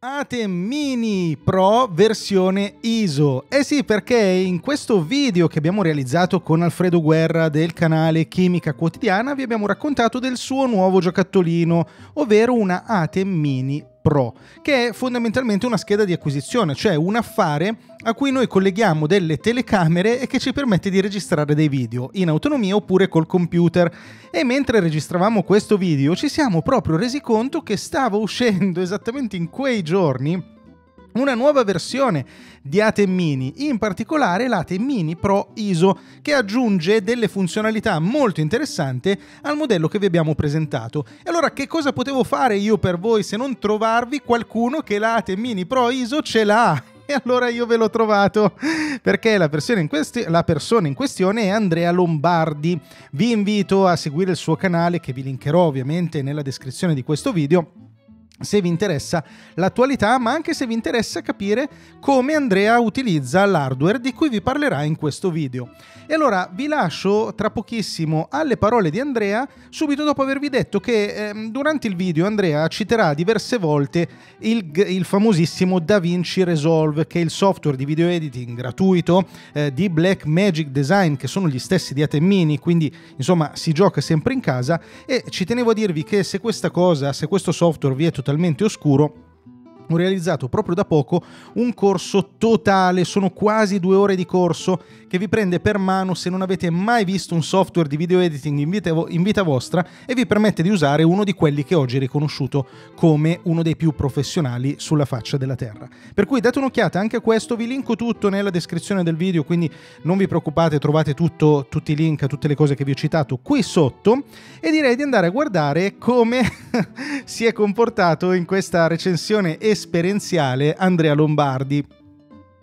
Atem Mini Pro versione ISO. Eh sì, perché in questo video che abbiamo realizzato con Alfredo Guerra del canale Chimica Quotidiana vi abbiamo raccontato del suo nuovo giocattolino, ovvero una Atem Mini Pro Pro, che è fondamentalmente una scheda di acquisizione, cioè un affare a cui noi colleghiamo delle telecamere e che ci permette di registrare dei video in autonomia oppure col computer. E mentre registravamo questo video ci siamo proprio resi conto che stava uscendo esattamente in quei giorni una nuova versione di Ate Mini, in particolare l'Ate Mini Pro ISO, che aggiunge delle funzionalità molto interessanti al modello che vi abbiamo presentato. E allora che cosa potevo fare io per voi se non trovarvi qualcuno che l'Ate Mini Pro ISO ce l'ha? E allora io ve l'ho trovato perché la persona, la persona, in questione è Andrea Lombardi. Vi invito a seguire il suo canale che vi linkerò ovviamente nella descrizione di questo video se vi interessa l'attualità, ma anche se vi interessa capire come Andrea utilizza l'hardware di cui vi parlerà in questo video. E allora vi lascio tra pochissimo alle parole di Andrea, subito dopo avervi detto che eh, durante il video Andrea citerà diverse volte il, il, famosissimo DaVinci Resolve, che è il software di video editing gratuito eh, di Black Magic Design, che sono gli stessi di Atemmini, quindi insomma si gioca sempre in casa e ci tenevo a dirvi che se questa cosa, se questo software vi è totalmente totalmente oscuro ho realizzato proprio da poco un corso totale, sono quasi due ore di corso, che vi prende per mano se non avete mai visto un software di video editing in vita, in vita vostra e vi permette di usare uno di quelli che oggi è riconosciuto come uno dei più professionali sulla faccia della Terra. Per cui date un'occhiata anche a questo, vi linko tutto nella descrizione del video, quindi non vi preoccupate, trovate tutto, tutti i link a tutte le cose che vi ho citato qui sotto e direi di andare a guardare come si è comportato in questa recensione e esperienziale Andrea Lombardi,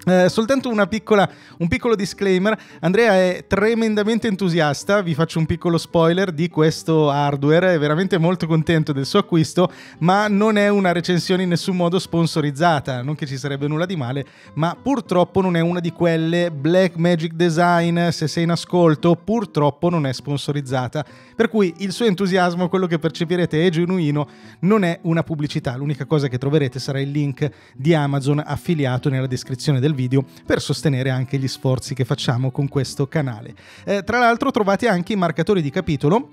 eh, soltanto piccola, un piccolo disclaimer, Andrea è tremendamente entusiasta, vi faccio un piccolo spoiler di questo hardware, è veramente molto contento del suo acquisto, ma non è una recensione in nessun modo sponsorizzata, non che ci sarebbe nulla di male, ma purtroppo non è una di quelle Black Magic Design, se sei in ascolto, purtroppo non è sponsorizzata, per cui il suo entusiasmo, quello che percepirete è genuino, non è una pubblicità, l'unica cosa che troverete sarà il link di Amazon affiliato nella descrizione del video per sostenere anche gli sforzi che facciamo con questo canale. Eh, tra l'altro trovate anche i marcatori di capitolo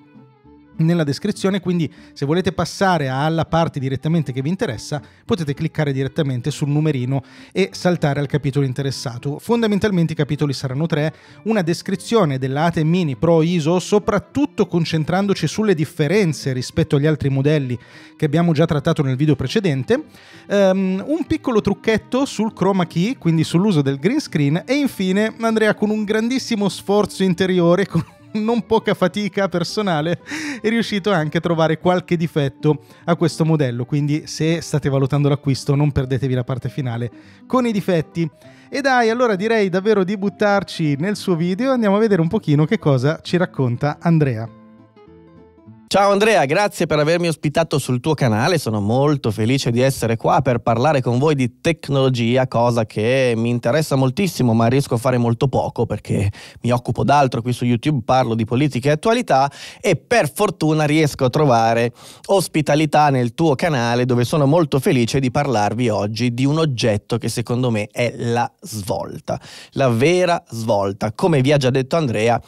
nella descrizione, quindi se volete passare alla parte direttamente che vi interessa, potete cliccare direttamente sul numerino e saltare al capitolo interessato. Fondamentalmente i capitoli saranno tre, una descrizione dell'ATE Mini Pro ISO, soprattutto concentrandoci sulle differenze rispetto agli altri modelli che abbiamo già trattato nel video precedente, um, un piccolo trucchetto sul chroma key, quindi sull'uso del green screen e infine Andrea con un grandissimo sforzo interiore con non poca fatica personale, è riuscito anche a trovare qualche difetto a questo modello, quindi se state valutando l'acquisto non perdetevi la parte finale con i difetti. E dai, allora direi davvero di buttarci nel suo video e andiamo a vedere un pochino che cosa ci racconta Andrea. Ciao Andrea, grazie per avermi ospitato sul tuo canale, sono molto felice di essere qua per parlare con voi di tecnologia, cosa che mi interessa moltissimo ma riesco a fare molto poco perché mi occupo d'altro qui su YouTube, parlo di politica e attualità e per fortuna riesco a trovare ospitalità nel tuo canale dove sono molto felice di parlarvi oggi di un oggetto che secondo me è la svolta, la vera svolta. Come vi ha già detto Andrea,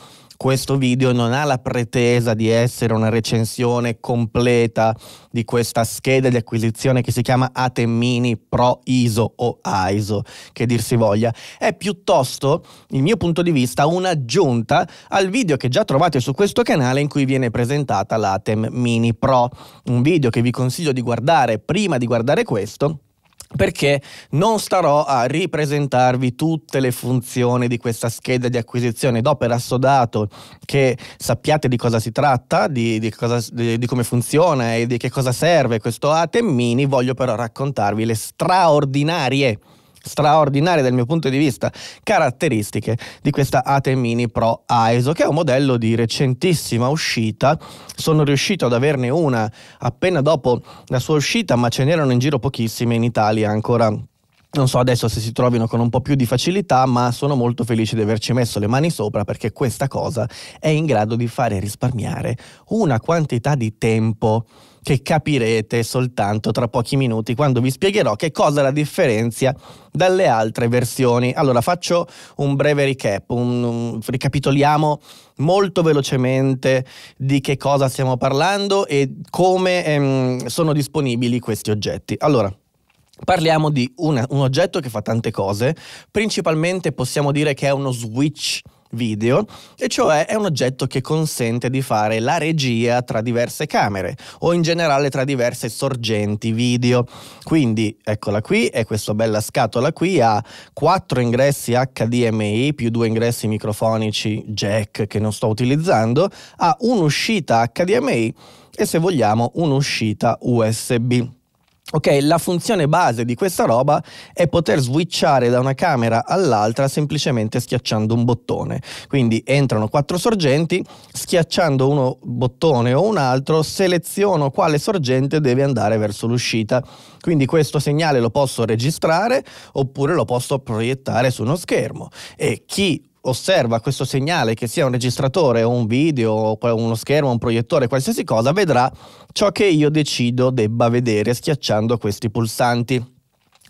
questo video non ha la pretesa di essere una recensione completa di questa scheda di acquisizione che si chiama Atem Mini Pro ISO o ISO, che dir si voglia, è piuttosto, il mio punto di vista, un'aggiunta al video che già trovate su questo canale in cui viene presentata l'Atem Mini Pro, un video che vi consiglio di guardare prima di guardare questo perché non starò a ripresentarvi tutte le funzioni di questa scheda di acquisizione. Do per assodato che sappiate di cosa si tratta, di, di, cosa, di, di come funziona e di che cosa serve questo ATEM Mini. Voglio però raccontarvi le straordinarie straordinarie dal mio punto di vista caratteristiche di questa Ate Mini Pro ISO che è un modello di recentissima uscita sono riuscito ad averne una appena dopo la sua uscita ma ce n'erano in giro pochissime in Italia ancora non so adesso se si trovino con un po' più di facilità, ma sono molto felice di averci messo le mani sopra perché questa cosa è in grado di fare risparmiare una quantità di tempo che capirete soltanto tra pochi minuti quando vi spiegherò che cosa la differenzia dalle altre versioni. Allora faccio un breve recap, un, un, ricapitoliamo molto velocemente di che cosa stiamo parlando e come ehm, sono disponibili questi oggetti. Allora, Parliamo di una, un oggetto che fa tante cose, principalmente possiamo dire che è uno switch video, e cioè è un oggetto che consente di fare la regia tra diverse camere o in generale tra diverse sorgenti video. Quindi eccola qui, è questa bella scatola qui, ha quattro ingressi HDMI più due ingressi microfonici jack che non sto utilizzando, ha un'uscita HDMI e se vogliamo un'uscita USB. Ok, la funzione base di questa roba è poter switchare da una camera all'altra semplicemente schiacciando un bottone. Quindi entrano quattro sorgenti, schiacciando uno bottone o un altro seleziono quale sorgente deve andare verso l'uscita. Quindi questo segnale lo posso registrare oppure lo posso proiettare su uno schermo e chi osserva questo segnale, che sia un registratore o un video, uno schermo, un proiettore, qualsiasi cosa, vedrà ciò che io decido debba vedere schiacciando questi pulsanti.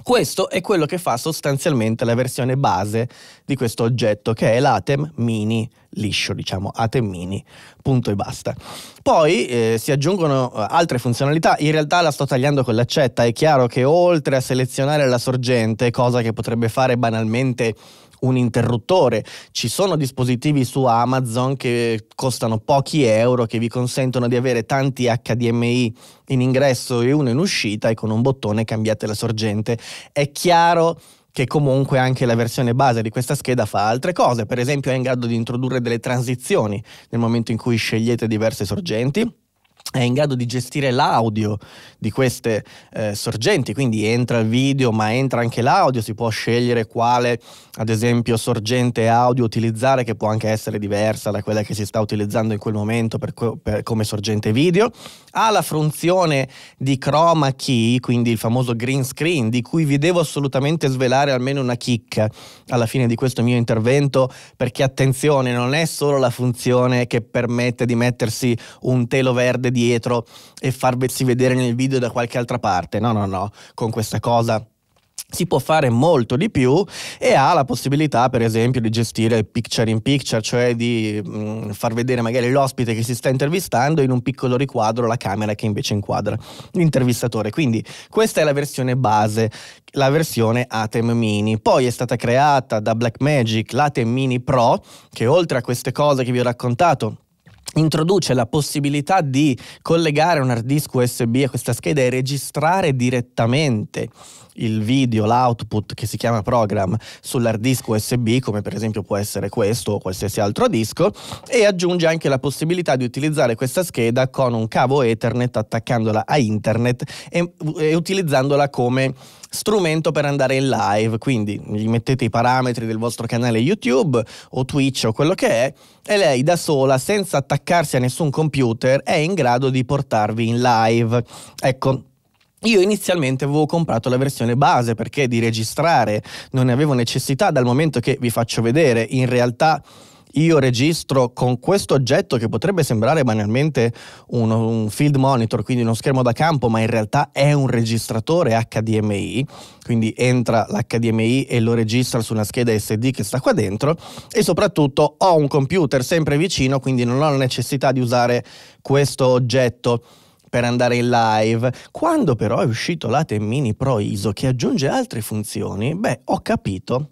Questo è quello che fa sostanzialmente la versione base di questo oggetto che è l'Atem Mini liscio, diciamo Atem Mini, punto e basta. Poi eh, si aggiungono eh, altre funzionalità, in realtà la sto tagliando con l'accetta, è chiaro che oltre a selezionare la sorgente, cosa che potrebbe fare banalmente un interruttore. Ci sono dispositivi su Amazon che costano pochi euro, che vi consentono di avere tanti HDMI in ingresso e uno in uscita e con un bottone cambiate la sorgente. È chiaro che comunque anche la versione base di questa scheda fa altre cose, per esempio è in grado di introdurre delle transizioni nel momento in cui scegliete diverse sorgenti è in grado di gestire l'audio di queste eh, sorgenti, quindi entra il video ma entra anche l'audio, si può scegliere quale ad esempio sorgente audio utilizzare che può anche essere diversa da quella che si sta utilizzando in quel momento per per come sorgente video, ha la funzione di chroma key, quindi il famoso green screen di cui vi devo assolutamente svelare almeno una chicca alla fine di questo mio intervento perché attenzione non è solo la funzione che permette di mettersi un telo verde dietro e farvesi vedere nel video da qualche altra parte. No, no, no, con questa cosa si può fare molto di più e ha la possibilità per esempio di gestire picture in picture, cioè di mh, mm, far vedere magari l'ospite che si sta intervistando in un piccolo riquadro la camera che invece inquadra l'intervistatore. Quindi questa è la versione base, la versione Atem Mini. Poi è stata creata da Blackmagic l'Atem Mini Pro che oltre a queste cose che vi ho raccontato introduce la possibilità di collegare un hard disk USB a questa scheda e registrare direttamente il video, l'output che si chiama program sull'hard disk USB, come per esempio può essere questo o qualsiasi altro disco, e aggiunge anche la possibilità di utilizzare questa scheda con un cavo Ethernet attaccandola a internet e, e utilizzandola come strumento per andare in live, quindi gli mettete i parametri del vostro canale YouTube o Twitch o quello che è e lei da sola, senza attaccarsi a nessun computer, è in grado di portarvi in live. Ecco, io inizialmente avevo comprato la versione base perché di registrare non ne avevo necessità dal momento che vi faccio vedere in realtà io registro con questo oggetto che potrebbe sembrare banalmente uno, un field monitor, quindi uno schermo da campo, ma in realtà è un registratore HDMI, quindi entra l'HDMI e lo registra su una scheda SD che sta qua dentro e soprattutto ho un computer sempre vicino, quindi non ho la necessità di usare questo oggetto per andare in live. Quando però è uscito l'ATEM Mini Pro ISO che aggiunge altre funzioni, beh, ho capito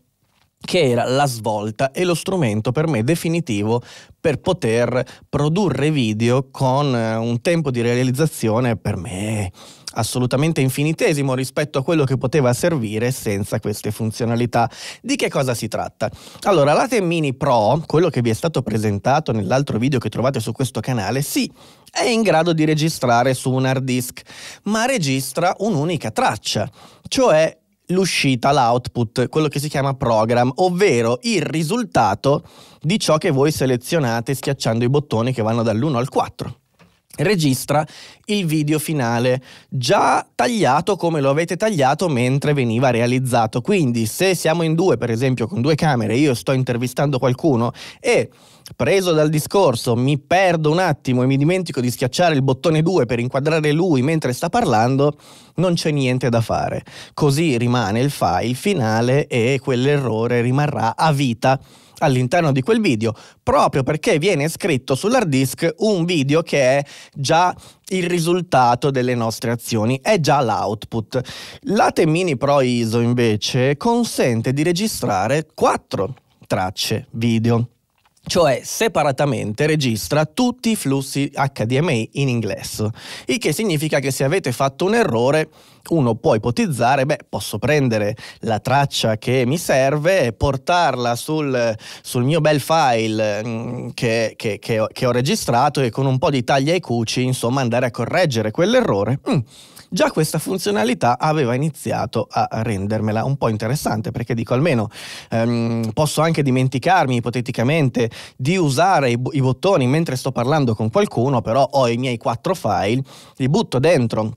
che era la svolta e lo strumento per me definitivo per poter produrre video con eh, un tempo di realizzazione per me assolutamente infinitesimo rispetto a quello che poteva servire senza queste funzionalità. Di che cosa si tratta? Allora, la Temmini Pro, quello che vi è stato presentato nell'altro video che trovate su questo canale, sì, è in grado di registrare su un hard disk, ma registra un'unica traccia, cioè l'uscita, l'output, quello che si chiama program, ovvero il risultato di ciò che voi selezionate schiacciando i bottoni che vanno dall'1 al 4 registra il video finale già tagliato come lo avete tagliato mentre veniva realizzato quindi se siamo in due per esempio con due camere io sto intervistando qualcuno e preso dal discorso mi perdo un attimo e mi dimentico di schiacciare il bottone 2 per inquadrare lui mentre sta parlando non c'è niente da fare così rimane il file finale e quell'errore rimarrà a vita all'interno di quel video, proprio perché viene scritto sull'hard disk un video che è già il risultato delle nostre azioni, è già l'output. L'ATE Mini Pro ISO invece consente di registrare quattro tracce video cioè separatamente registra tutti i flussi HDMI in inglese, il che significa che se avete fatto un errore uno può ipotizzare, beh, posso prendere la traccia che mi serve e portarla sul, sul mio bel file mm, che, che, che, ho, che, ho, registrato e con un po' di taglia e cuci, insomma, andare a correggere quell'errore. Mm Già questa funzionalità aveva iniziato a rendermela un po' interessante perché dico almeno ehm, posso anche dimenticarmi ipoteticamente di usare i, i bottoni mentre sto parlando con qualcuno, però ho i miei quattro file, li butto dentro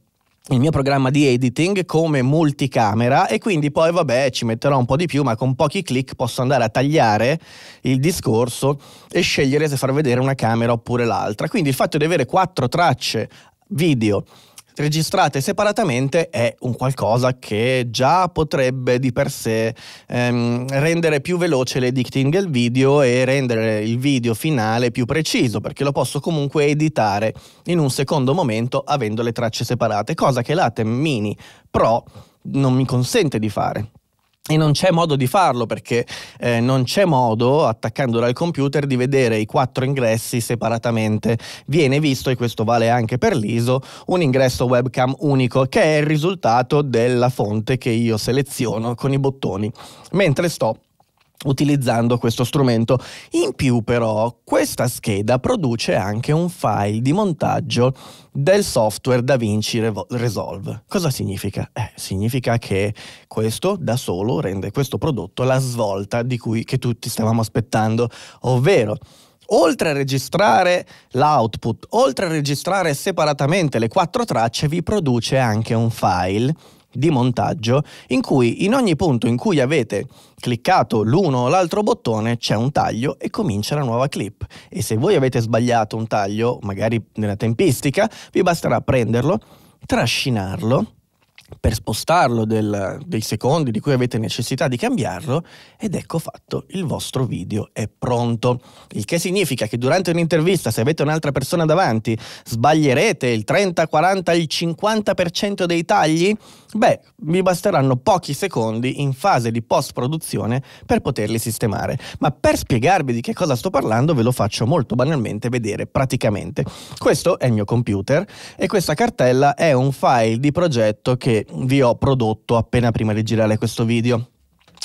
il mio programma di editing come multicamera e quindi poi vabbè ci metterò un po' di più ma con pochi clic posso andare a tagliare il discorso e scegliere se far vedere una camera oppure l'altra quindi il fatto di avere quattro tracce video registrate separatamente è un qualcosa che già potrebbe di per sé ehm, rendere più veloce l'editing del video e rendere il video finale più preciso perché lo posso comunque editare in un secondo momento avendo le tracce separate, cosa che l'Atem Mini Pro non mi consente di fare. E non c'è modo di farlo perché eh, non c'è modo, attaccandolo al computer, di vedere i quattro ingressi separatamente. Viene visto, e questo vale anche per l'ISO, un ingresso webcam unico che è il risultato della fonte che io seleziono con i bottoni. Mentre sto utilizzando questo strumento. In più però questa scheda produce anche un file di montaggio del software DaVinci Resolve. Cosa significa? Eh, significa che questo da solo rende questo prodotto la svolta di cui che tutti stavamo aspettando, ovvero oltre a registrare l'output, oltre a registrare separatamente le quattro tracce, vi produce anche un file di montaggio in cui in ogni punto in cui avete cliccato l'uno o l'altro bottone c'è un taglio e comincia la nuova clip e se voi avete sbagliato un taglio magari nella tempistica vi basterà prenderlo trascinarlo per spostarlo del, dei secondi di cui avete necessità di cambiarlo ed ecco fatto il vostro video è pronto. Il che significa che durante un'intervista se avete un'altra persona davanti sbaglierete il 30, 40, il 50% dei tagli? Beh, vi basteranno pochi secondi in fase di post-produzione per poterli sistemare, ma per spiegarvi di che cosa sto parlando ve lo faccio molto banalmente vedere praticamente. Questo è il mio computer e questa cartella è un file di progetto che vi ho prodotto appena prima di girare questo video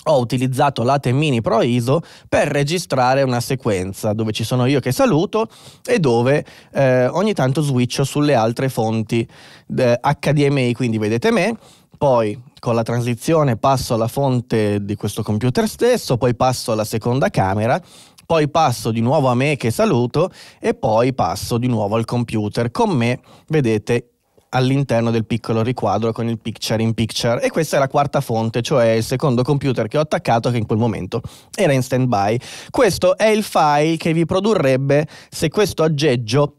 ho utilizzato Late Mini Pro ISO per registrare una sequenza dove ci sono io che saluto e dove eh, ogni tanto switcho sulle altre fonti eh, HDMI, quindi vedete me, poi con la transizione passo alla fonte di questo computer stesso, poi passo alla seconda camera, poi passo di nuovo a me che saluto e poi passo di nuovo al computer con me, vedete, all'interno del piccolo riquadro con il picture in picture e questa è la quarta fonte, cioè il secondo computer che ho attaccato che in quel momento era in stand by. Questo è il file che vi produrrebbe se questo aggeggio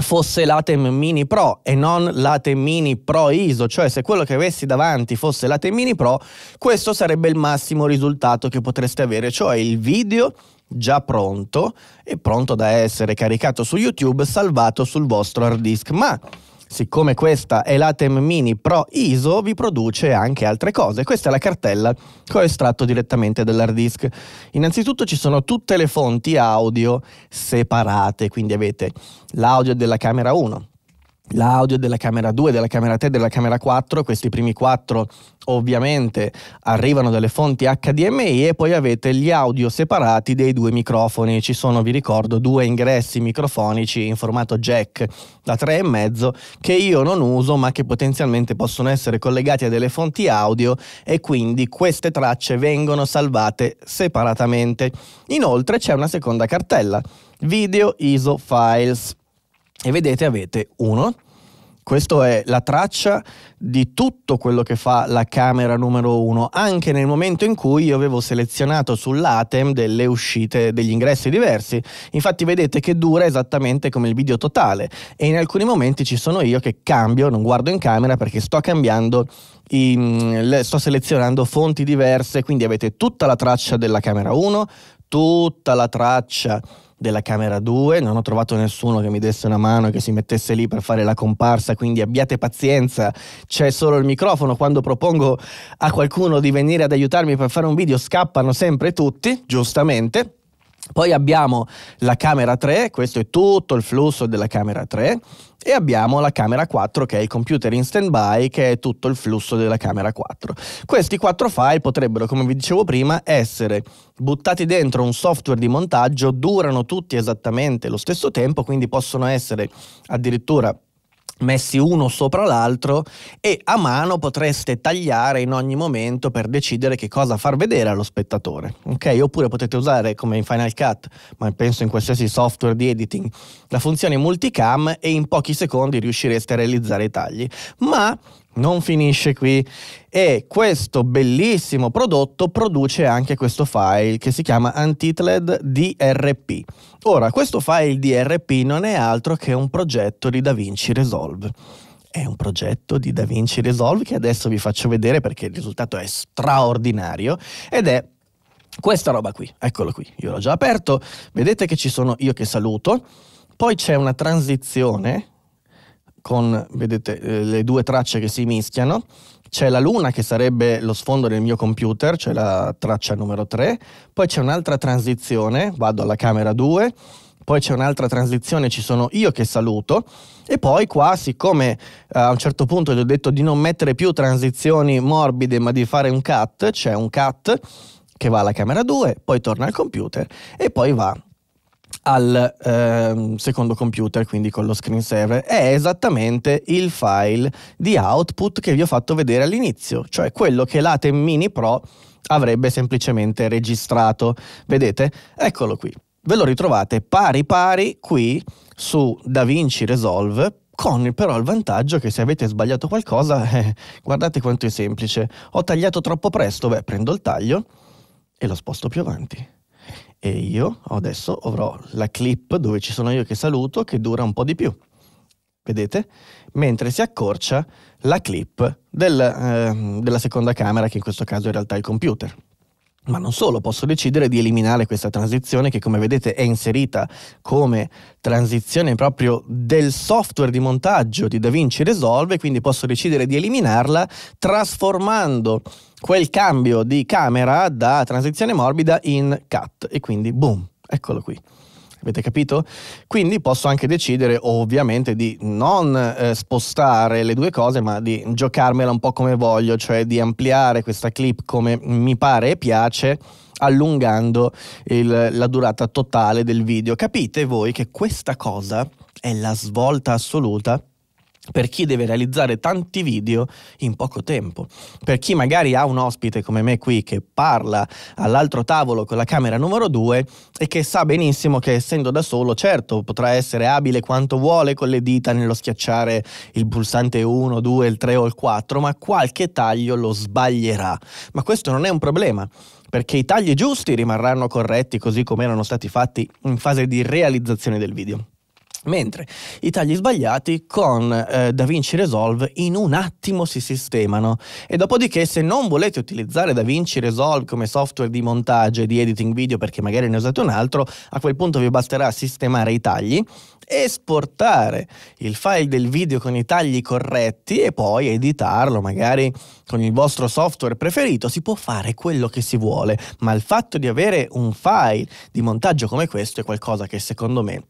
fosse l'Atem Mini Pro e non l'Atem Mini Pro ISO, cioè se quello che avessi davanti fosse l'Atem Mini Pro, questo sarebbe il massimo risultato che potreste avere, cioè il video già pronto e pronto da essere caricato su YouTube, salvato sul vostro hard disk, ma siccome questa è l'Atem Mini Pro ISO, vi produce anche altre cose. Questa è la cartella che ho estratto direttamente dall'hard disk. Innanzitutto ci sono tutte le fonti audio separate, quindi avete l'audio della camera 1, l'audio della camera 2, della camera 3, della camera 4, questi primi 4 ovviamente arrivano dalle fonti HDMI e poi avete gli audio separati dei due microfoni, ci sono vi ricordo due ingressi microfonici in formato jack da 3,5 che io non uso ma che potenzialmente possono essere collegati a delle fonti audio e quindi queste tracce vengono salvate separatamente. Inoltre c'è una seconda cartella, video ISO files e vedete avete 1, questa è la traccia di tutto quello che fa la camera numero 1, anche nel momento in cui io avevo selezionato sull'ATEM delle uscite, degli ingressi diversi. Infatti vedete che dura esattamente come il video totale e in alcuni momenti ci sono io che cambio, non guardo in camera perché sto cambiando, in, sto selezionando fonti diverse, quindi avete tutta la traccia della camera 1, tutta la traccia della Camera 2, non ho trovato nessuno che mi desse una mano e che si mettesse lì per fare la comparsa, quindi abbiate pazienza, c'è solo il microfono, quando propongo a qualcuno di venire ad aiutarmi per fare un video scappano sempre tutti, giustamente, poi abbiamo la camera 3, questo è tutto il flusso della camera 3 e abbiamo la camera 4 che è il computer in stand by che è tutto il flusso della camera 4. Questi quattro file potrebbero, come vi dicevo prima, essere buttati dentro un software di montaggio, durano tutti esattamente lo stesso tempo, quindi possono essere addirittura messi uno sopra l'altro e a mano potreste tagliare in ogni momento per decidere che cosa far vedere allo spettatore. Ok? Oppure potete usare come in Final Cut, ma penso in qualsiasi software di editing, la funzione multicam e in pochi secondi riuscireste a realizzare i tagli. Ma non finisce qui e questo bellissimo prodotto produce anche questo file che si chiama Untitled DRP. Ora, questo file DRP non è altro che un progetto di DaVinci Resolve. È un progetto di DaVinci Resolve che adesso vi faccio vedere perché il risultato è straordinario ed è questa roba qui. Eccolo qui, io l'ho già aperto. Vedete che ci sono io che saluto. Poi c'è una transizione con vedete, eh, le due tracce che si mischiano. C'è la luna che sarebbe lo sfondo del mio computer, c'è cioè la traccia numero 3, poi c'è un'altra transizione, vado alla camera 2, poi c'è un'altra transizione, ci sono io che saluto e poi qua siccome eh, a un certo punto gli ho detto di non mettere più transizioni morbide ma di fare un cut, c'è un cut che va alla camera 2, poi torna al computer e poi va al ehm, secondo computer, quindi con lo screen screensaver, è esattamente il file di output che vi ho fatto vedere all'inizio, cioè quello che l'Atem Mini Pro avrebbe semplicemente registrato. Vedete? Eccolo qui. Ve lo ritrovate pari pari qui su DaVinci Resolve con però il vantaggio che se avete sbagliato qualcosa, eh, guardate quanto è semplice. Ho tagliato troppo presto, beh, prendo il taglio e lo sposto più avanti. E io adesso avrò la clip dove ci sono io che saluto che dura un po' di più. Vedete? Mentre si accorcia la clip del, eh, della seconda camera, che in questo caso in realtà è il computer. Ma non solo, posso decidere di eliminare questa transizione che come vedete è inserita come transizione proprio del software di montaggio di DaVinci Resolve, quindi posso decidere di eliminarla trasformando quel cambio di camera da transizione morbida in cut e quindi boom, eccolo qui. Avete capito? Quindi posso anche decidere ovviamente di non eh, spostare le due cose, ma di giocarmela un po' come voglio, cioè di ampliare questa clip come mi pare e piace, allungando il, la durata totale del video. Capite voi che questa cosa è la svolta assoluta per chi deve realizzare tanti video in poco tempo, per chi magari ha un ospite come me qui che parla all'altro tavolo con la camera numero 2 e che sa benissimo che essendo da solo, certo, potrà essere abile quanto vuole con le dita nello schiacciare il pulsante 1, 2, il 3 o il 4, ma qualche taglio lo sbaglierà. Ma questo non è un problema perché i tagli giusti rimarranno corretti così come erano stati fatti in fase di realizzazione del video. Mentre i tagli sbagliati con eh, DaVinci Resolve in un attimo si sistemano e dopodiché se non volete utilizzare DaVinci Resolve come software di montaggio e di editing video perché magari ne usate un altro, a quel punto vi basterà sistemare i tagli, esportare il file del video con i tagli corretti e poi editarlo magari con il vostro software preferito, si può fare quello che si vuole, ma il fatto di avere un file di montaggio come questo è qualcosa che secondo me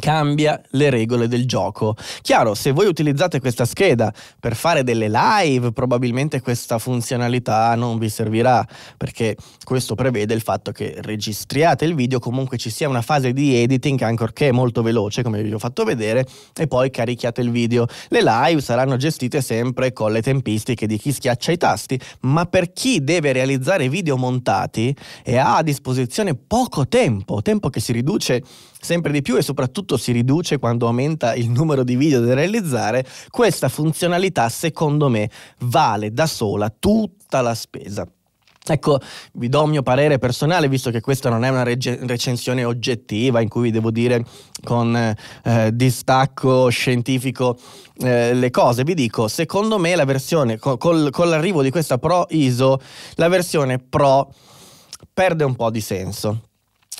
cambia le regole del gioco. Chiaro, se voi utilizzate questa scheda per fare delle live, probabilmente questa funzionalità non vi servirà, perché questo prevede il fatto che registriate il video, comunque ci sia una fase di editing, ancorché molto veloce, come vi ho fatto vedere, e poi carichiate il video. Le live saranno gestite sempre con le tempistiche di chi schiaccia i tasti, ma per chi deve realizzare video montati e ha a disposizione poco tempo, tempo che si riduce sempre di più e soprattutto si riduce quando aumenta il numero di video da realizzare, questa funzionalità secondo me vale da sola tutta la spesa. Ecco, vi do il mio parere personale, visto che questa non è una reg- recensione oggettiva in cui vi devo dire con eh, distacco scientifico eh, le cose. Vi dico, secondo me la versione, col, con l'arrivo di questa Pro ISO, la versione Pro perde un po' di senso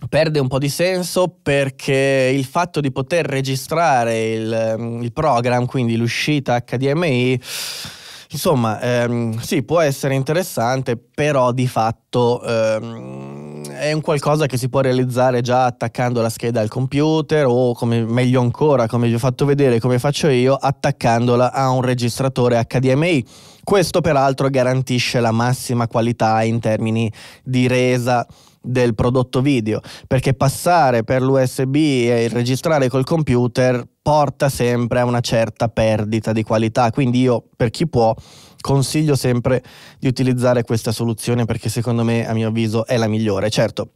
perde un po' di senso perché il fatto di poter registrare il, ehm, il program, quindi l'uscita HDMI, insomma, ehm, sì, può essere interessante, però di fatto ehm, è un qualcosa che si può realizzare già attaccando la scheda al computer o, come, meglio ancora, come vi ho fatto vedere, come faccio io, attaccandola a un registratore HDMI. Questo peraltro garantisce la massima qualità in termini di resa del prodotto video, perché passare per l'USB e registrare col computer porta sempre a una certa perdita di qualità, quindi io per chi può consiglio sempre di utilizzare questa soluzione perché secondo me a mio avviso è la migliore. Certo,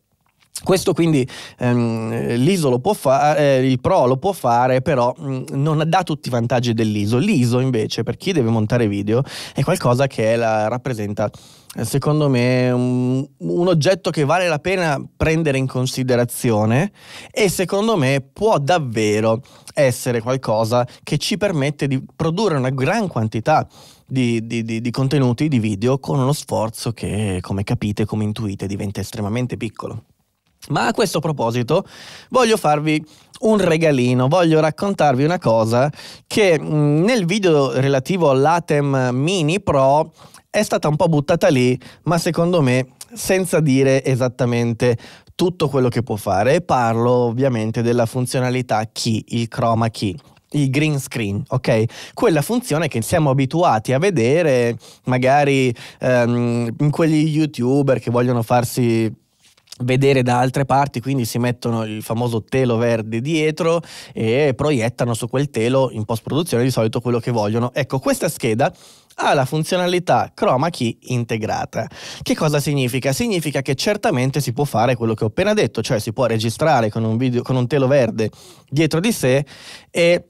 questo quindi ehm, l'ISO lo può fare, eh, il Pro lo può fare, però mh, mm, non dà tutti i vantaggi dell'ISO. L'ISO invece, per chi deve montare video, è qualcosa che la, rappresenta eh, secondo me, un, un, oggetto che vale la pena prendere in considerazione e secondo me può davvero essere qualcosa che ci permette di produrre una gran quantità di, di, di, di contenuti, di video, con uno sforzo che, come capite, come intuite, diventa estremamente piccolo. Ma a questo proposito voglio farvi un regalino, voglio raccontarvi una cosa che mm, nel video relativo all'Atem Mini Pro è stata un po' buttata lì, ma secondo me senza dire esattamente tutto quello che può fare. E parlo ovviamente della funzionalità key, il chroma key il green screen, ok? Quella funzione che siamo abituati a vedere magari um, in quegli youtuber che vogliono farsi vedere da altre parti, quindi si mettono il famoso telo verde dietro e proiettano su quel telo in post produzione di solito quello che vogliono. Ecco, questa scheda ha la funzionalità chroma key integrata. Che cosa significa? Significa che certamente si può fare quello che ho appena detto, cioè si può registrare con un, video, con un telo verde dietro di sé e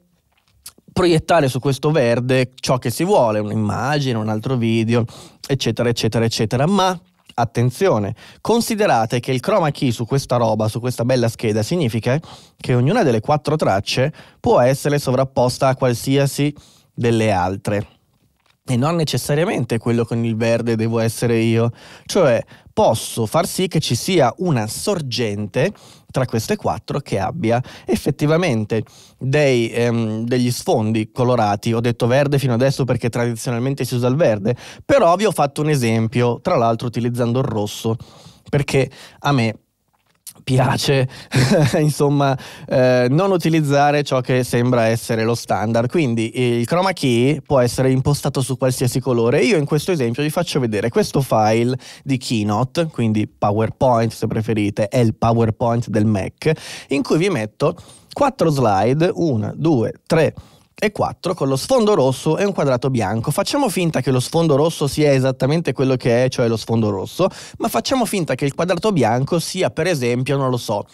proiettare su questo verde ciò che si vuole, un'immagine, un altro video, eccetera, eccetera, eccetera, ma attenzione, considerate che il chroma key su questa roba, su questa bella scheda, significa che ognuna delle quattro tracce può essere sovrapposta a qualsiasi delle altre. E non necessariamente quello con il verde devo essere io, cioè posso far sì che ci sia una sorgente tra queste quattro che abbia effettivamente dei, ehm, degli sfondi colorati. Ho detto verde fino adesso perché tradizionalmente si usa il verde, però vi ho fatto un esempio, tra l'altro utilizzando il rosso, perché a me piace insomma eh, non utilizzare ciò che sembra essere lo standard quindi eh, il chroma key può essere impostato su qualsiasi colore io in questo esempio vi faccio vedere questo file di keynote quindi powerpoint se preferite è il powerpoint del mac in cui vi metto quattro slide 1 2 3 e 4 con lo sfondo rosso e un quadrato bianco. Facciamo finta che lo sfondo rosso sia esattamente quello che è, cioè lo sfondo rosso, ma facciamo finta che il quadrato bianco sia per esempio, non lo so,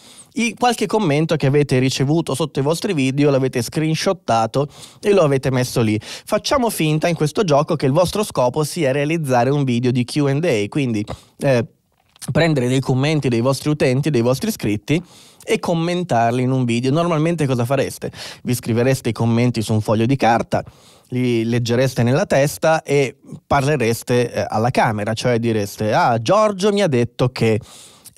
qualche commento che avete ricevuto sotto i vostri video, l'avete screenshottato e lo avete messo lì. Facciamo finta in questo gioco che il vostro scopo sia realizzare un video di QA, quindi eh, prendere dei commenti dei vostri utenti, dei vostri iscritti e commentarli in un video. Normalmente cosa fareste? Vi scrivereste i commenti su un foglio di carta, li leggereste nella testa e parlereste eh, alla camera, cioè direste ah Giorgio mi ha detto che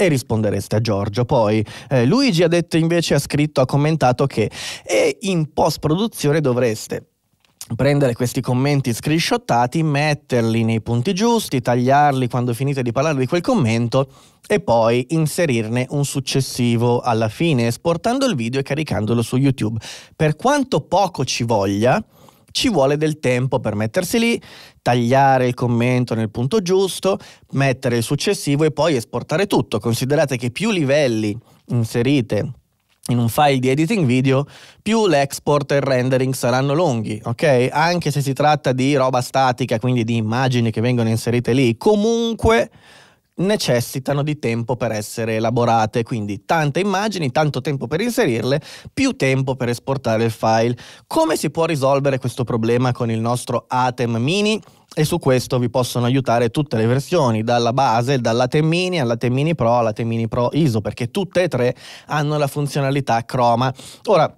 e rispondereste a Giorgio. Poi eh, Luigi ha detto invece, ha scritto, ha commentato che e in post produzione dovreste prendere questi commenti screenshottati, metterli nei punti giusti, tagliarli quando finite di parlare di quel commento e poi inserirne un successivo alla fine, esportando il video e caricandolo su YouTube. Per quanto poco ci voglia, ci vuole del tempo per mettersi lì, tagliare il commento nel punto giusto, mettere il successivo e poi esportare tutto. Considerate che più livelli inserite in un file di editing video, più l'export e il rendering saranno lunghi, ok? Anche se si tratta di roba statica, quindi di immagini che vengono inserite lì, comunque necessitano di tempo per essere elaborate, quindi tante immagini, tanto tempo per inserirle, più tempo per esportare il file. Come si può risolvere questo problema con il nostro Atem Mini? e su questo vi possono aiutare tutte le versioni, dalla base, dalla Temmini alla Temmini Pro, alla Temmini Pro ISO, perché tutte e tre hanno la funzionalità Chroma. Ora,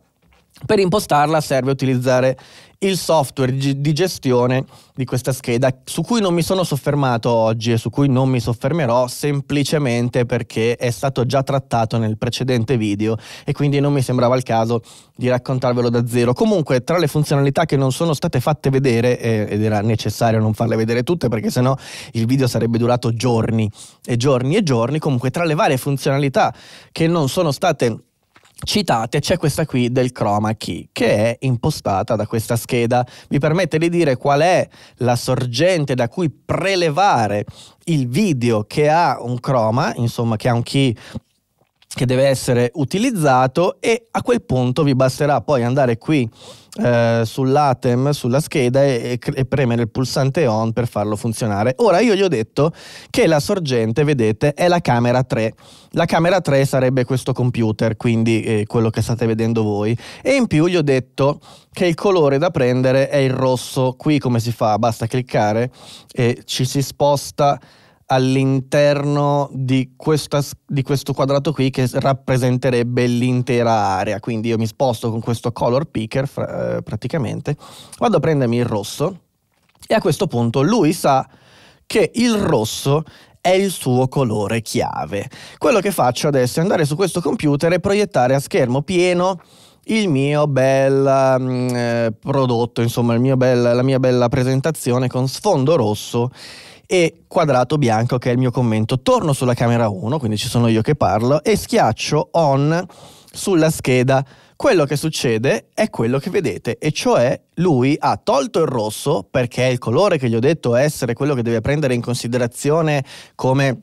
per impostarla serve utilizzare il software di gestione di questa scheda su cui non mi sono soffermato oggi e su cui non mi soffermerò semplicemente perché è stato già trattato nel precedente video e quindi non mi sembrava il caso di raccontarvelo da zero. Comunque tra le funzionalità che non sono state fatte vedere eh, ed era necessario non farle vedere tutte perché sennò il video sarebbe durato giorni e giorni e giorni, comunque tra le varie funzionalità che non sono state citate c'è questa qui del chroma key che è impostata da questa scheda vi permette di dire qual è la sorgente da cui prelevare il video che ha un chroma insomma che ha un key che deve essere utilizzato e a quel punto vi basterà poi andare qui eh, sull'ATEM, sulla scheda e, e, premere il pulsante on per farlo funzionare. Ora io gli ho detto che la sorgente, vedete, è la camera 3. La camera 3 sarebbe questo computer, quindi eh, quello che state vedendo voi. E in più gli ho detto che il colore da prendere è il rosso. Qui come si fa? Basta cliccare e ci si sposta all'interno di, questa, di, questo quadrato qui che rappresenterebbe l'intera area. Quindi io mi sposto con questo color picker fra, eh, praticamente, vado a prendermi il rosso e a questo punto lui sa che il rosso è il suo colore chiave. Quello che faccio adesso è andare su questo computer e proiettare a schermo pieno il mio bel mm, eh, prodotto, insomma mio bel, la mia bella presentazione con sfondo rosso e quadrato bianco che è il mio commento. Torno sulla camera 1, quindi ci sono io che parlo, e schiaccio on sulla scheda. Quello che succede è quello che vedete, e cioè lui ha tolto il rosso perché è il colore che gli ho detto essere quello che deve prendere in considerazione come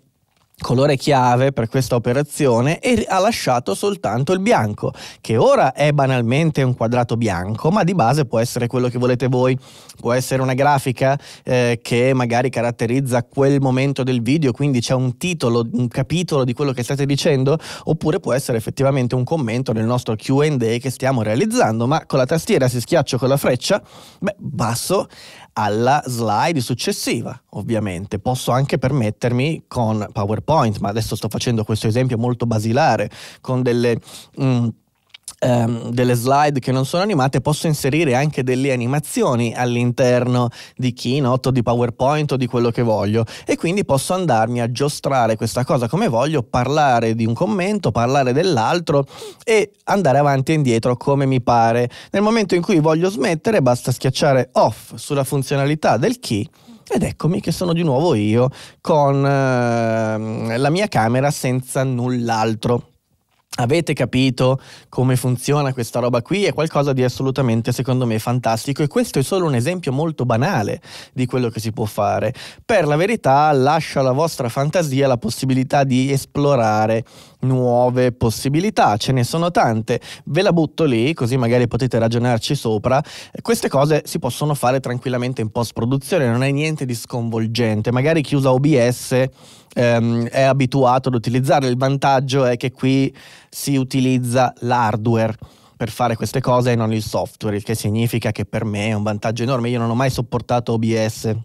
colore chiave per questa operazione e ha lasciato soltanto il bianco, che ora è banalmente un quadrato bianco, ma di base può essere quello che volete voi, può essere una grafica eh, che magari caratterizza quel momento del video, quindi c'è un titolo, un capitolo di quello che state dicendo, oppure può essere effettivamente un commento nel nostro QA che stiamo realizzando, ma con la tastiera si schiaccio con la freccia, beh, basso alla slide successiva, ovviamente. Posso anche permettermi con PowerPoint, ma adesso sto facendo questo esempio molto basilare, con delle... Mh, mm, ehm, delle slide che non sono animate, posso inserire anche delle animazioni all'interno di Keynote o di PowerPoint o di quello che voglio e quindi posso andarmi a giostrare questa cosa come voglio, parlare di un commento, parlare dell'altro e andare avanti e indietro come mi pare. Nel momento in cui voglio smettere basta schiacciare off sulla funzionalità del key ed eccomi che sono di nuovo io con eh, la mia camera senza null'altro avete capito come funziona questa roba qui è qualcosa di assolutamente secondo me fantastico e questo è solo un esempio molto banale di quello che si può fare. Per la verità lascia alla vostra fantasia la possibilità di esplorare nuove possibilità, ce ne sono tante, ve la butto lì così magari potete ragionarci sopra, queste cose si possono fare tranquillamente in post produzione, non è niente di sconvolgente, magari chiusa OBS ehm, è abituato ad utilizzarle. Il vantaggio è che qui si utilizza l'hardware per fare queste cose e non il software, il che significa che per me è un vantaggio enorme. Io non ho mai sopportato OBS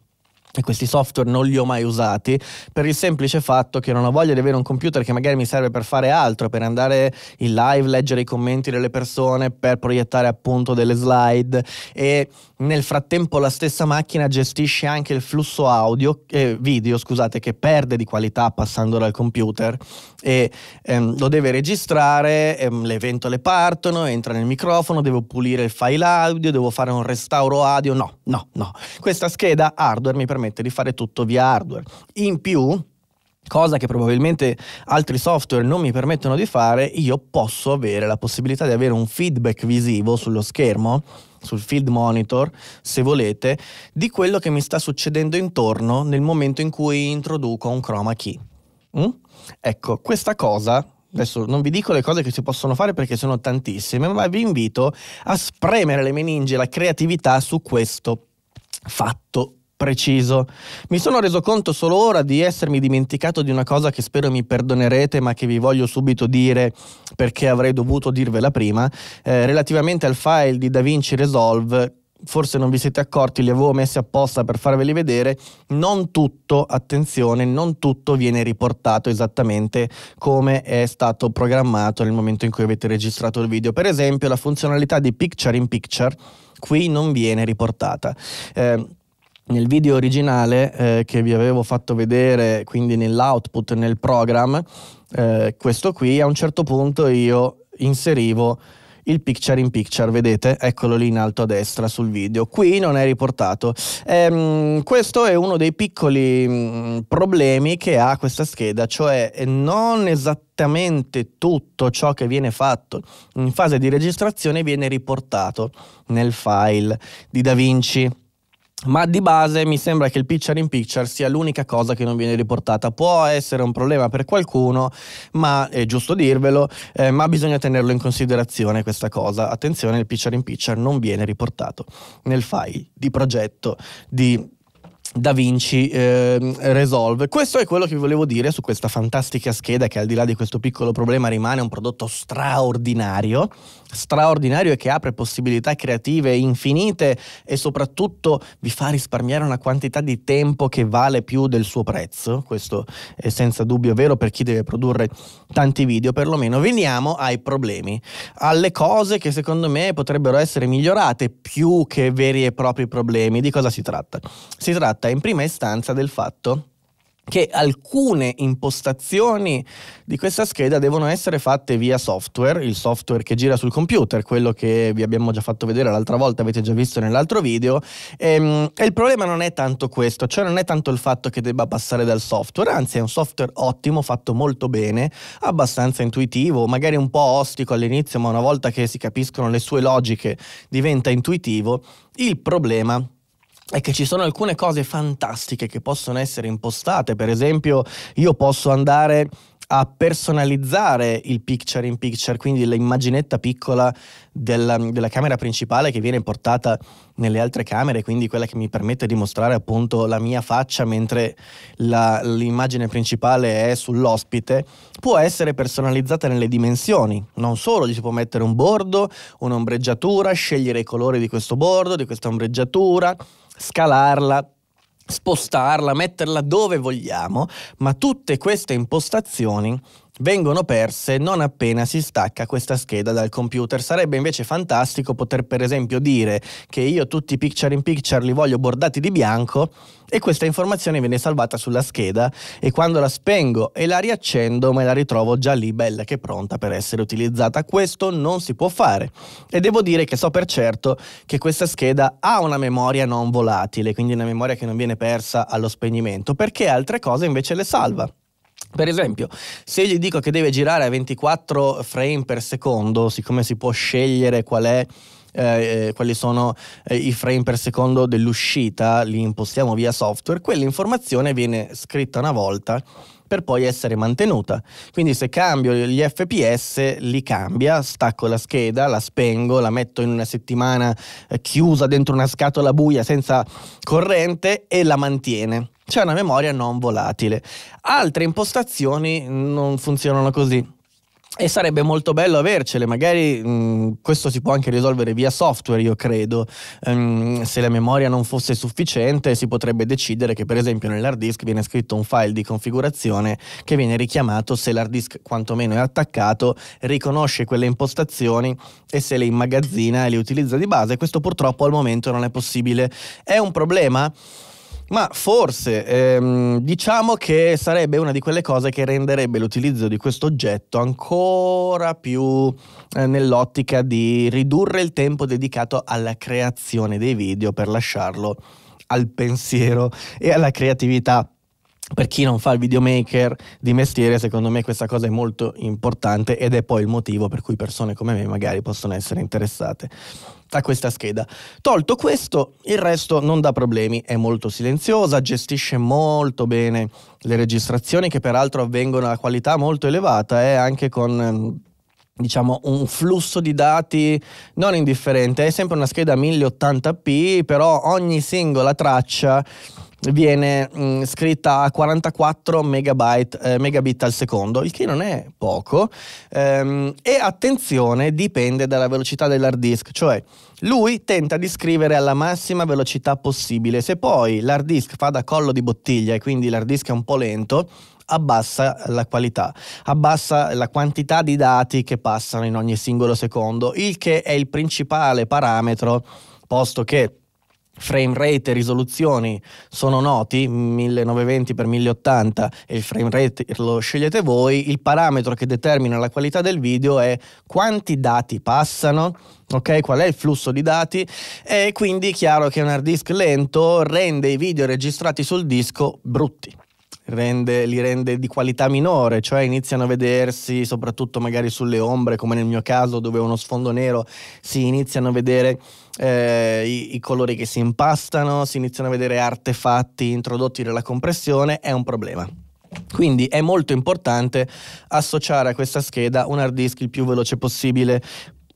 e questi software non li ho mai usati per il semplice fatto che non ho voglia di avere un computer che magari mi serve per fare altro, per andare in live, leggere i commenti delle persone, per proiettare appunto delle slide e nel frattempo la stessa macchina gestisce anche il flusso audio eh, video, scusate, che perde di qualità passando dal computer e ehm, lo deve registrare, ehm, le ventole partono, entra nel microfono, devo pulire il file audio, devo fare un restauro audio, no, no, no. Questa scheda hardware mi permette permette di fare tutto via hardware. In più, cosa che probabilmente altri software non mi permettono di fare, io posso avere la possibilità di avere un feedback visivo sullo schermo, sul field monitor, se volete, di quello che mi sta succedendo intorno nel momento in cui introduco un chroma key. Mm? Ecco, questa cosa Adesso non vi dico le cose che si possono fare perché sono tantissime, ma vi invito a spremere le meningi e la creatività su questo fatto preciso. Mi sono reso conto solo ora di essermi dimenticato di una cosa che spero mi perdonerete, ma che vi voglio subito dire perché avrei dovuto dirvela prima, eh, relativamente al file di DaVinci Resolve forse non vi siete accorti, li avevo messi apposta per farveli vedere, non tutto, attenzione, non tutto viene riportato esattamente come è stato programmato nel momento in cui avete registrato il video. Per esempio la funzionalità di picture in picture qui non viene riportata. Eh, nel video originale eh, che vi avevo fatto vedere, quindi nell'output, nel program, eh, questo qui, a un certo punto io inserivo il picture in picture, vedete? Eccolo lì in alto a destra sul video. Qui non è riportato. Ehm, questo è uno dei piccoli mh, mm, problemi che ha questa scheda, cioè eh, non esattamente tutto ciò che viene fatto in fase di registrazione viene riportato nel file di DaVinci ma di base mi sembra che il picture in picture sia l'unica cosa che non viene riportata. Può essere un problema per qualcuno, ma è giusto dirvelo, eh, ma bisogna tenerlo in considerazione questa cosa. Attenzione, il picture in picture non viene riportato nel file di progetto di da Vinci eh, Resolve. Questo è quello che volevo dire su questa fantastica scheda che al di là di questo piccolo problema rimane un prodotto straordinario straordinario e che apre possibilità creative infinite e soprattutto vi fa risparmiare una quantità di tempo che vale più del suo prezzo. Questo è senza dubbio vero per chi deve produrre tanti video, perlomeno. Veniamo ai problemi, alle cose che secondo me potrebbero essere migliorate più che veri e propri problemi. Di cosa si tratta? Si tratta in prima istanza del fatto che alcune impostazioni di questa scheda devono essere fatte via software, il software che gira sul computer, quello che vi abbiamo già fatto vedere l'altra volta, avete già visto nell'altro video, e, ehm, e il problema non è tanto questo, cioè non è tanto il fatto che debba passare dal software, anzi è un software ottimo, fatto molto bene, abbastanza intuitivo, magari un po' ostico all'inizio, ma una volta che si capiscono le sue logiche diventa intuitivo, il problema è è che ci sono alcune cose fantastiche che possono essere impostate, per esempio io posso andare a personalizzare il picture in picture, quindi l'immaginetta piccola della, della, camera principale che viene portata nelle altre camere, quindi quella che mi permette di mostrare appunto la mia faccia mentre la, l'immagine principale è sull'ospite, può essere personalizzata nelle dimensioni, non solo gli si può mettere un bordo, un'ombreggiatura, scegliere i colori di questo bordo, di questa ombreggiatura, scalarla, spostarla, metterla dove vogliamo, ma tutte queste impostazioni vengono perse non appena si stacca questa scheda dal computer. Sarebbe invece fantastico poter per esempio dire che io tutti i picture in picture li voglio bordati di bianco e questa informazione viene salvata sulla scheda e quando la spengo e la riaccendo me la ritrovo già lì bella che pronta per essere utilizzata. Questo non si può fare e devo dire che so per certo che questa scheda ha una memoria non volatile, quindi una memoria che non viene persa allo spegnimento, perché altre cose invece le salva. Per esempio, se gli dico che deve girare a 24 frame per secondo, siccome si può scegliere qual è eh, eh, quali sono eh, i frame per secondo dell'uscita, li impostiamo via software, quell'informazione viene scritta una volta per poi essere mantenuta. Quindi se cambio gli FPS li cambia, stacco la scheda, la spengo, la metto in una settimana eh, chiusa dentro una scatola buia senza corrente e la mantiene c'è una memoria non volatile. Altre impostazioni non funzionano così. E sarebbe molto bello avercele, magari mh, mm, questo si può anche risolvere via software, io credo. Um, se la memoria non fosse sufficiente, si potrebbe decidere che, per esempio, nell'hard disk viene scritto un file di configurazione che viene richiamato se l'hard disk, quantomeno è attaccato, riconosce quelle impostazioni e se le immagazzina e le utilizza di base. Questo purtroppo al momento non è possibile. È un problema? Ma forse ehm, diciamo che sarebbe una di quelle cose che renderebbe l'utilizzo di questo oggetto ancora più eh, nell'ottica di ridurre il tempo dedicato alla creazione dei video per lasciarlo al pensiero e alla creatività per chi non fa il videomaker di mestiere, secondo me questa cosa è molto importante ed è poi il motivo per cui persone come me magari possono essere interessate a questa scheda. Tolto questo, il resto non dà problemi, è molto silenziosa, gestisce molto bene le registrazioni che peraltro avvengono a qualità molto elevata e eh, anche con ehm, diciamo un flusso di dati non indifferente, è sempre una scheda 1080p, però ogni singola traccia viene mh, mm, scritta a 44 megabyte, eh, megabit al secondo, il che non è poco. Ehm, e attenzione, dipende dalla velocità dell'hard disk, cioè lui tenta di scrivere alla massima velocità possibile. Se poi l'hard disk fa da collo di bottiglia e quindi l'hard disk è un po' lento, abbassa la qualità, abbassa la quantità di dati che passano in ogni singolo secondo, il che è il principale parametro, posto che frame rate e risoluzioni sono noti, 1920x1080 e il frame rate lo scegliete voi, il parametro che determina la qualità del video è quanti dati passano, ok? Qual è il flusso di dati e quindi è chiaro che un hard disk lento rende i video registrati sul disco brutti rende, li rende di qualità minore, cioè iniziano a vedersi, soprattutto magari sulle ombre, come nel mio caso dove uno sfondo nero, si iniziano a vedere eh, i, i, colori che si impastano, si iniziano a vedere artefatti introdotti nella compressione, è un problema. Quindi è molto importante associare a questa scheda un hard disk il più veloce possibile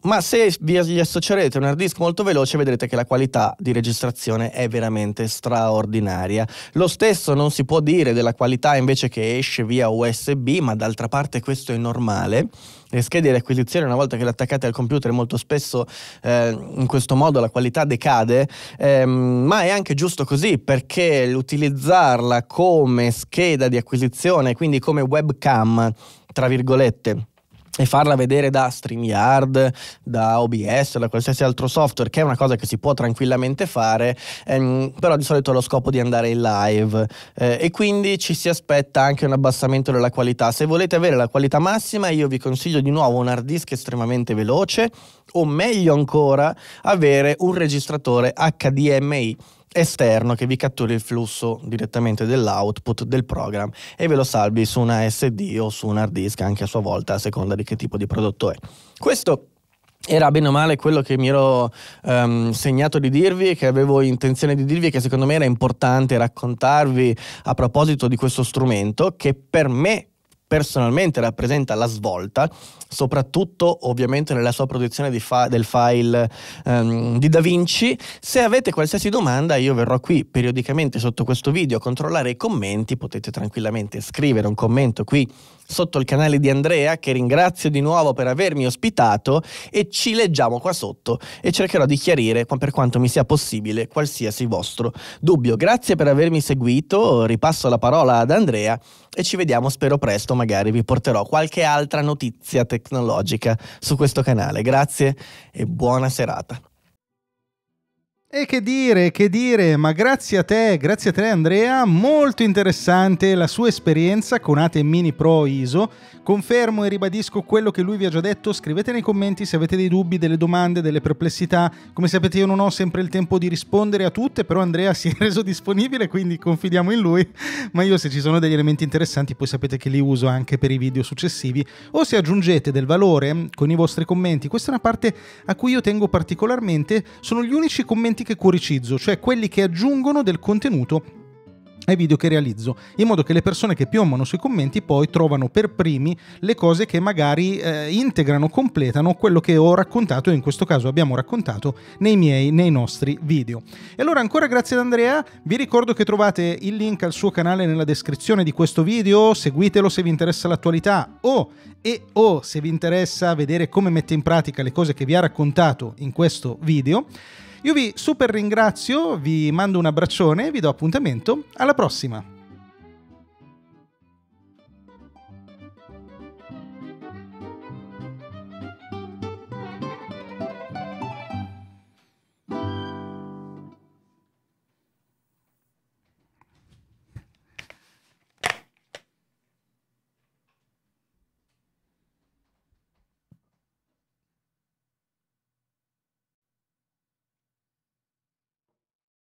ma se vi associerete a un hard disk molto veloce vedrete che la qualità di registrazione è veramente straordinaria. Lo stesso non si può dire della qualità invece che esce via USB, ma d'altra parte questo è normale. Le schede di acquisizione, una volta che le attaccate al computer, molto spesso eh, in questo modo la qualità decade, ehm, ma è anche giusto così perché l'utilizzarla come scheda di acquisizione, quindi come webcam, tra virgolette, e farla vedere da StreamYard, da OBS, da qualsiasi altro software, che è una cosa che si può tranquillamente fare, ehm, però di solito ha lo scopo di andare in live eh, e quindi ci si aspetta anche un abbassamento della qualità. Se volete avere la qualità massima io vi consiglio di nuovo un hard disk estremamente veloce o meglio ancora avere un registratore HDMI esterno che vi catturi il flusso direttamente dell'output del program e ve lo salvi su una SD o su un hard disk anche a sua volta a seconda di che tipo di prodotto è. Questo era bene o male quello che mi ero um, segnato di dirvi, che avevo intenzione di dirvi, che secondo me era importante raccontarvi a proposito di questo strumento che per me personalmente rappresenta la svolta, soprattutto ovviamente nella sua produzione fa- del file um, di Da Vinci. Se avete qualsiasi domanda, io verrò qui periodicamente sotto questo video a controllare i commenti, potete tranquillamente scrivere un commento qui sotto il canale di Andrea, che ringrazio di nuovo per avermi ospitato e ci leggiamo qua sotto e cercherò di chiarire per quanto mi sia possibile qualsiasi vostro dubbio. Grazie per avermi seguito, ripasso la parola ad Andrea e ci vediamo spero presto magari vi porterò qualche altra notizia tecnologica su questo canale. Grazie e buona serata. E che dire, che dire, ma grazie a te, grazie a te Andrea, molto interessante la sua esperienza con Ate Mini Pro ISO. Confermo e ribadisco quello che lui vi ha già detto, scrivete nei commenti se avete dei dubbi, delle domande, delle perplessità. Come sapete io non ho sempre il tempo di rispondere a tutte, però Andrea si è reso disponibile, quindi confidiamo in lui. Ma io se ci sono degli elementi interessanti, poi sapete che li uso anche per i video successivi. O se aggiungete del valore con i vostri commenti, questa è una parte a cui io tengo particolarmente, sono gli unici commenti che cuoricizzo, cioè quelli che aggiungono del contenuto ai video che realizzo, in modo che le persone che piombano sui commenti poi trovano per primi le cose che magari eh, integrano, completano quello che ho raccontato e in questo caso abbiamo raccontato nei miei, nei nostri video. E allora ancora grazie ad Andrea, vi ricordo che trovate il link al suo canale nella descrizione di questo video, seguitelo se vi interessa l'attualità o e o se vi interessa vedere come mette in pratica le cose che vi ha raccontato in questo video. Io vi super ringrazio, vi mando un abbraccione e vi do appuntamento alla prossima.